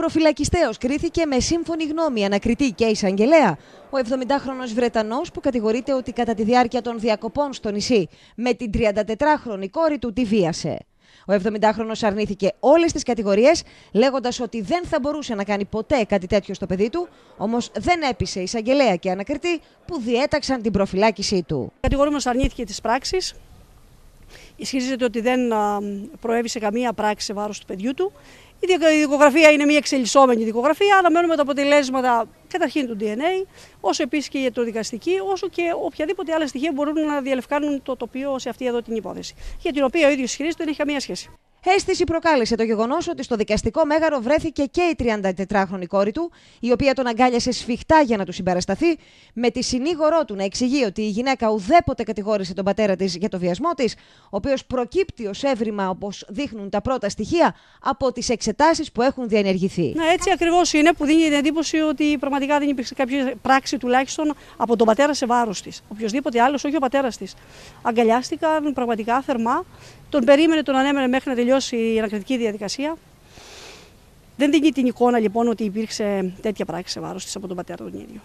προφυλακιστέο κρίθηκε με σύμφωνη γνώμη ανακριτή και εισαγγελέα. Ο 70χρονο Βρετανός που κατηγορείται ότι κατά τη διάρκεια των διακοπών στο νησί με την 34χρονη κόρη του τη βίασε. Ο 70χρονο αρνήθηκε όλες τις κατηγορίες, λέγοντας ότι δεν θα μπορούσε να κάνει ποτέ κάτι τέτοιο στο παιδί του, όμως δεν έπεισε εισαγγελέα και ανακριτή που διέταξαν την προφυλάκησή του. Ο κατηγορούμενος αρνήθηκε τις πράξεις. Ισχυρίζεται ότι δεν προέβησε καμία πράξη σε βάρος του παιδιού του. Η δικογραφία είναι μια εξελισσόμενη δικογραφία. Αναμένουμε τα αποτελέσματα καταρχήν του DNA, όσο επίσης και η ιατροδικαστική, όσο και οποιαδήποτε άλλα στοιχεία μπορούν να διαλευκάνουν το τοπίο σε αυτή εδώ την υπόθεση. Για την οποία ο ίδιος ισχυρίζεται δεν έχει καμία σχέση. Αίσθηση προκάλεσε το γεγονός ότι στο δικαστικό μέγαρο βρέθηκε και η 34χρονη κόρη του, η οποία τον αγκάλιασε σφιχτά για να του συμπαρασταθεί, με τη συνήγορό του να εξηγεί ότι η γυναίκα ουδέποτε κατηγόρησε τον πατέρα της για το βιασμό της, ο οποίος προκύπτει ως έβριμα, όπως δείχνουν τα πρώτα στοιχεία, από τις εξετάσεις που έχουν διενεργηθεί. Να, έτσι ακριβώς είναι που δίνει την εντύπωση ότι πραγματικά δεν υπήρξε κάποια πράξη τουλάχιστον από τον πατέρα σε βάρος της. Οποιοδήποτε άλλος, όχι ο πατέρας της. Αγκαλιάστηκαν πραγματικά θερμά, τον περίμενε, τον ανέμενε μέχρι να τελειώσει η ανακριτική διαδικασία. Δεν δίνει την εικόνα λοιπόν ότι υπήρξε τέτοια πράξη σε βάρος της από τον πατέρα τον ίδιο.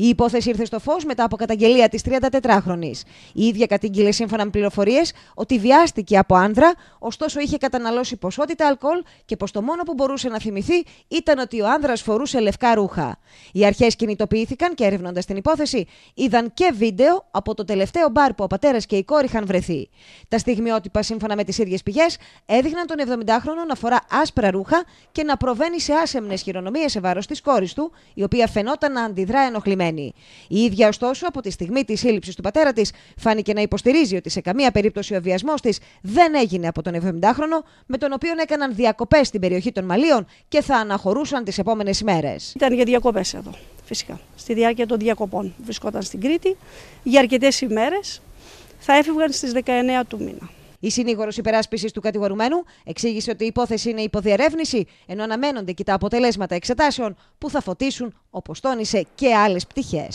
Η υπόθεση ήρθε στο φως μετά από καταγγελία της 34χρονη. Η ίδια κατήγγειλε σύμφωνα με πληροφορίες ότι βιάστηκε από άνδρα, ωστόσο είχε καταναλώσει ποσότητα αλκοόλ και πως το μόνο που μπορούσε να θυμηθεί ήταν ότι ο άνδρας φορούσε λευκά ρούχα. Οι αρχές κινητοποιήθηκαν και έρευνοντας την υπόθεση, είδαν και βίντεο από το τελευταίο μπαρ που ο πατέρας και η κόρη είχαν βρεθεί. Τα στιγμιότυπα, σύμφωνα με τις ίδιες πηγές, έδειχναν τον 70χρονο να φορά άσπρα ρούχα και να προβαίνει σε άσεμνες χειρονομίες σε βάρος της κόρης του, η οποία φαινόταν να αντιδρά ενοχλημένη. Η ίδια, ωστόσο, από τη στιγμή της σύλληψης του πατέρα της, φάνηκε να υποστηρίζει ότι σε καμία περίπτωση ο βιασμό της δεν έγινε από τον 70χρονο, με τον οποίο έκαναν διακοπές στην περιοχή των Μαλίων και θα αναχωρούσαν τις επόμενες ημέρε. Ήταν για διακοπές εδώ, φυσικά. Στη διάρκεια των διακοπών βρισκόταν στην Κρήτη για αρκετές ημέρες. Θα έφυγαν στι 19 του μήνα. Η συνήγορος υπεράσπισης του κατηγορουμένου εξήγησε ότι η υπόθεση είναι υποδιερεύνηση, ενώ αναμένονται και τα αποτελέσματα εξετάσεων που θα φωτίσουν, όπως τόνισε, και άλλες πτυχές.